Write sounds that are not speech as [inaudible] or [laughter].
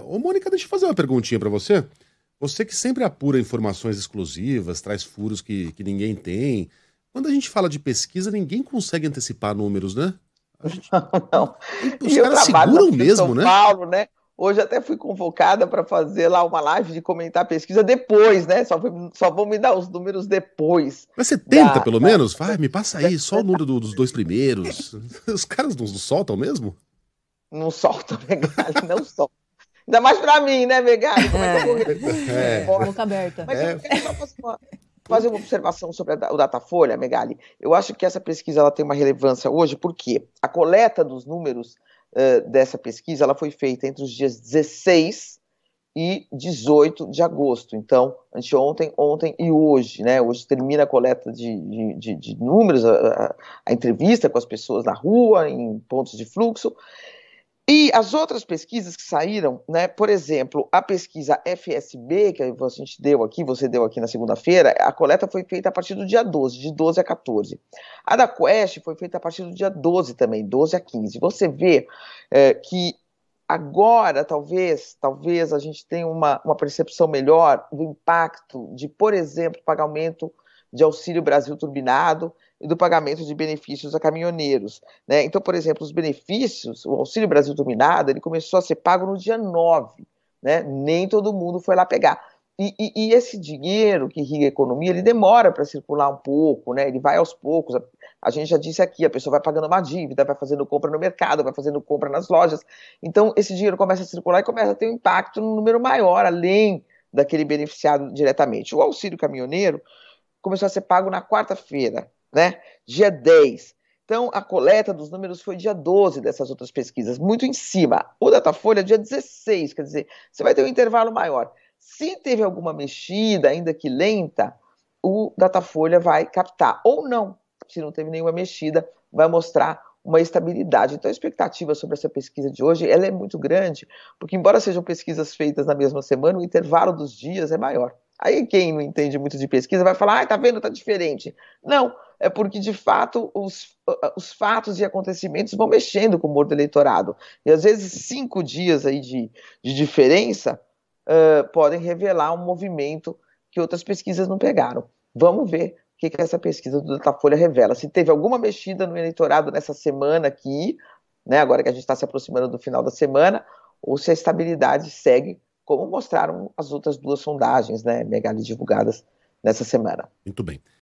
Ô, Mônica, deixa eu fazer uma perguntinha para você. Você que sempre apura informações exclusivas, traz furos que, que ninguém tem. Quando a gente fala de pesquisa, ninguém consegue antecipar números, né? gente... [laughs] não. Os caras seguram mesmo, São né? Paulo, né? Hoje até fui convocada para fazer lá uma live de comentar a pesquisa depois, né? Só, só vão me dar os números depois. Mas você tenta, da, pelo menos? Vai, me passa aí, só o número do, dos dois primeiros. [laughs] Os caras não, não soltam mesmo? Não soltam, né, Não soltam. Ainda mais para mim, né, Megali? Como é que eu vou... é. Boca, é. Boca aberta. Mas é. eu quero só fazer uma observação sobre a, o Datafolha, Megali. Eu acho que essa pesquisa ela tem uma relevância hoje, porque a coleta dos números uh, dessa pesquisa ela foi feita entre os dias 16 e 18 de agosto. Então, anteontem, ontem e hoje, né? Hoje termina a coleta de, de, de, de números, a, a, a entrevista com as pessoas na rua, em pontos de fluxo. E as outras pesquisas que saíram, né, por exemplo, a pesquisa FSB, que a gente deu aqui, você deu aqui na segunda-feira, a coleta foi feita a partir do dia 12, de 12 a 14. A da Quest foi feita a partir do dia 12 também, 12 a 15. Você vê é, que agora, talvez, talvez a gente tenha uma, uma percepção melhor do impacto de, por exemplo, pagamento de Auxílio Brasil Turbinado e do pagamento de benefícios a caminhoneiros. Né? Então, por exemplo, os benefícios, o Auxílio Brasil Turbinado, ele começou a ser pago no dia 9. Né? Nem todo mundo foi lá pegar. E, e, e, esse dinheiro que irriga a economia, ele demora para circular um pouco, né? Ele vai aos poucos. A, a, gente já disse aqui, a pessoa vai pagando uma dívida, vai fazendo compra no mercado, vai fazendo compra nas lojas. Então, esse dinheiro começa a circular e começa a ter um impacto num número maior, além daquele beneficiado diretamente. O auxílio caminhoneiro começou a ser pago na quarta-feira, né? Dia 10. Então, a coleta dos números foi dia 12 dessas outras pesquisas, muito em cima. O Datafolha, dia 16, quer dizer, você vai ter um intervalo maior. Se teve alguma mexida, ainda que lenta, o Datafolha vai captar. Ou não, se não teve nenhuma mexida, vai mostrar uma estabilidade. Então, a expectativa sobre essa pesquisa de hoje ela é muito grande, porque, embora sejam pesquisas feitas na mesma semana, o intervalo dos dias é maior. Aí quem não entende muito de pesquisa vai falar, ah, tá vendo, tá diferente. Não, é porque de fato os, ah, ah, os fatos e acontecimentos vão mexendo com o humor do eleitorado. E às vezes cinco dias aí de, de diferença uh, podem revelar um movimento que outras pesquisas não pegaram. Vamos ver o que, que essa pesquisa do Datafolha revela. Se teve alguma mexida no eleitorado nessa semana aqui, né, agora que a gente está se aproximando do final da semana, ou se a estabilidade segue como mostraram as outras duas sondagens, né, Megali divulgadas nessa semana. Muito bem.